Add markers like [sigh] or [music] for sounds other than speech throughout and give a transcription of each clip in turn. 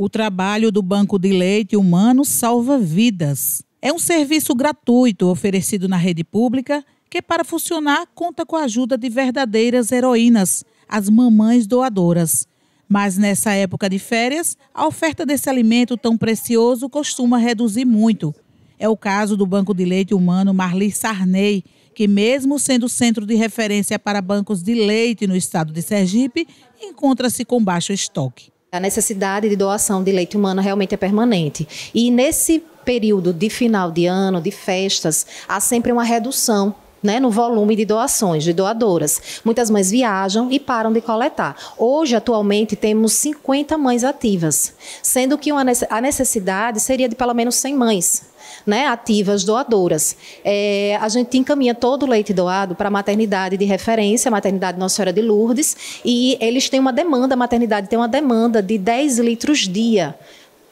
O trabalho do Banco de Leite Humano salva vidas. É um serviço gratuito oferecido na rede pública que, para funcionar, conta com a ajuda de verdadeiras heroínas, as mamães doadoras. Mas nessa época de férias, a oferta desse alimento tão precioso costuma reduzir muito. É o caso do Banco de Leite Humano Marli Sarney, que, mesmo sendo centro de referência para bancos de leite no estado de Sergipe, encontra-se com baixo estoque. A necessidade de doação de leite humano realmente é permanente. E nesse período de final de ano, de festas, há sempre uma redução né, no volume de doações, de doadoras. Muitas mães viajam e param de coletar. Hoje, atualmente, temos 50 mães ativas, sendo que uma, a necessidade seria de pelo menos 100 mães né, ativas doadoras. É, a gente encaminha todo o leite doado para a maternidade de referência, a maternidade Nossa Senhora de Lourdes, e eles têm uma demanda, a maternidade tem uma demanda de 10 litros dia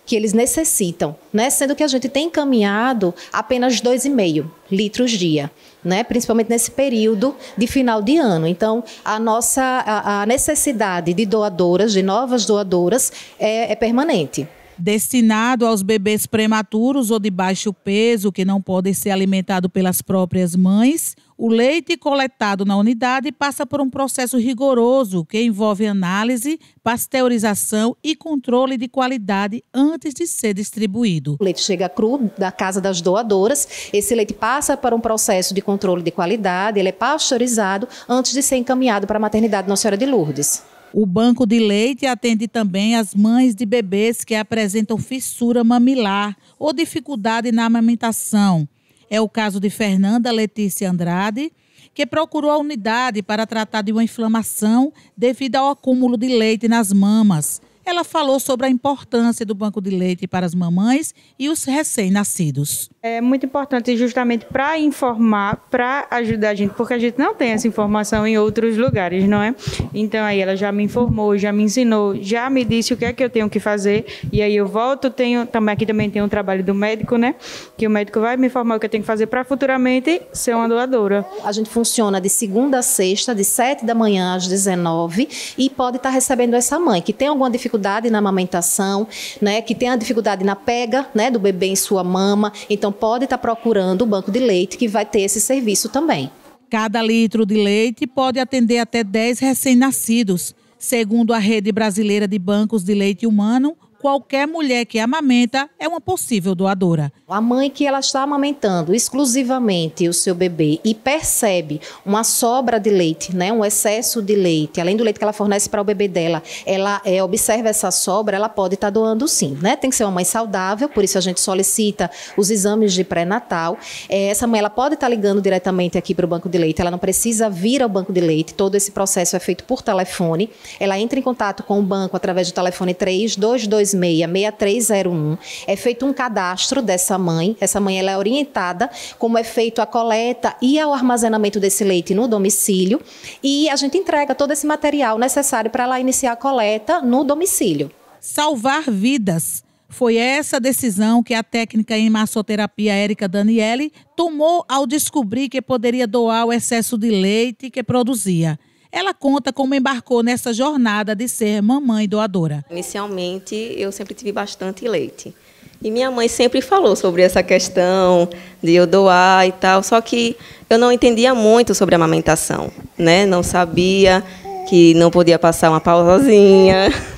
que eles necessitam, né? Sendo que a gente tem encaminhado apenas 2,5 litros dia, né? Principalmente nesse período de final de ano. Então, a nossa a, a necessidade de doadoras, de novas doadoras, é, é permanente destinado aos bebês prematuros ou de baixo peso, que não podem ser alimentados pelas próprias mães. O leite coletado na unidade passa por um processo rigoroso que envolve análise, pasteurização e controle de qualidade antes de ser distribuído. O leite chega cru da casa das doadoras. Esse leite passa por um processo de controle de qualidade, ele é pasteurizado antes de ser encaminhado para a maternidade Nossa Senhora de Lourdes. O banco de leite atende também as mães de bebês que apresentam fissura mamilar ou dificuldade na amamentação. É o caso de Fernanda Letícia Andrade, que procurou a unidade para tratar de uma inflamação devido ao acúmulo de leite nas mamas ela falou sobre a importância do banco de leite para as mamães e os recém-nascidos. É muito importante justamente para informar, para ajudar a gente, porque a gente não tem essa informação em outros lugares, não é? Então aí ela já me informou, já me ensinou, já me disse o que é que eu tenho que fazer e aí eu volto, tenho também aqui também tem um trabalho do médico, né? Que o médico vai me informar o que eu tenho que fazer para futuramente ser uma doadora. A gente funciona de segunda a sexta, de 7 da manhã às 19 e pode estar tá recebendo essa mãe que tem alguma dificuldade dificuldade na amamentação, né, que tem a dificuldade na pega né, do bebê em sua mama, então pode estar tá procurando o banco de leite que vai ter esse serviço também. Cada litro de leite pode atender até 10 recém-nascidos. Segundo a Rede Brasileira de Bancos de Leite Humano, qualquer mulher que amamenta é uma possível doadora. A mãe que ela está amamentando exclusivamente o seu bebê e percebe uma sobra de leite, né, um excesso de leite, além do leite que ela fornece para o bebê dela, ela é, observa essa sobra, ela pode estar tá doando sim, né? Tem que ser uma mãe saudável, por isso a gente solicita os exames de pré-natal. É, essa mãe ela pode estar tá ligando diretamente aqui para o banco de leite, ela não precisa vir ao banco de leite, todo esse processo é feito por telefone. Ela entra em contato com o banco através do telefone 3226 6301, é feito um cadastro dessa mãe. Essa mãe ela é orientada como é feito a coleta e ao armazenamento desse leite no domicílio e a gente entrega todo esse material necessário para ela iniciar a coleta no domicílio. Salvar vidas. Foi essa decisão que a técnica em massoterapia Érica Daniele tomou ao descobrir que poderia doar o excesso de leite que produzia. Ela conta como embarcou nessa jornada de ser mamãe doadora. Inicialmente, eu sempre tive bastante leite. E minha mãe sempre falou sobre essa questão de eu doar e tal, só que eu não entendia muito sobre a amamentação, né? Não sabia que não podia passar uma pausazinha. [laughs]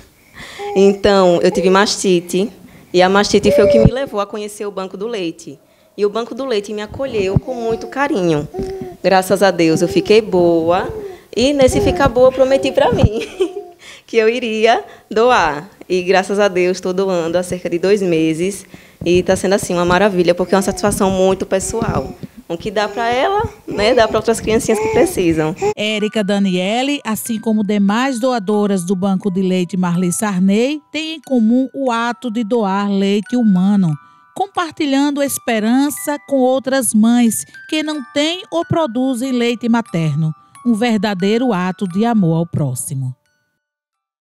Então, eu tive mastite, e a mastite foi o que me levou a conhecer o Banco do Leite. E o Banco do Leite me acolheu com muito carinho. Graças a Deus, eu fiquei boa e nesse Fica Boa eu prometi para mim [laughs] que eu iria doar. E graças a Deus estou doando há cerca de dois meses. E está sendo assim uma maravilha, porque é uma satisfação muito pessoal. O que dá para ela, né, dá para outras criancinhas que precisam. Érica Daniele, assim como demais doadoras do Banco de Leite Marli Sarney, tem em comum o ato de doar leite humano, compartilhando esperança com outras mães que não têm ou produzem leite materno um verdadeiro ato de amor ao próximo.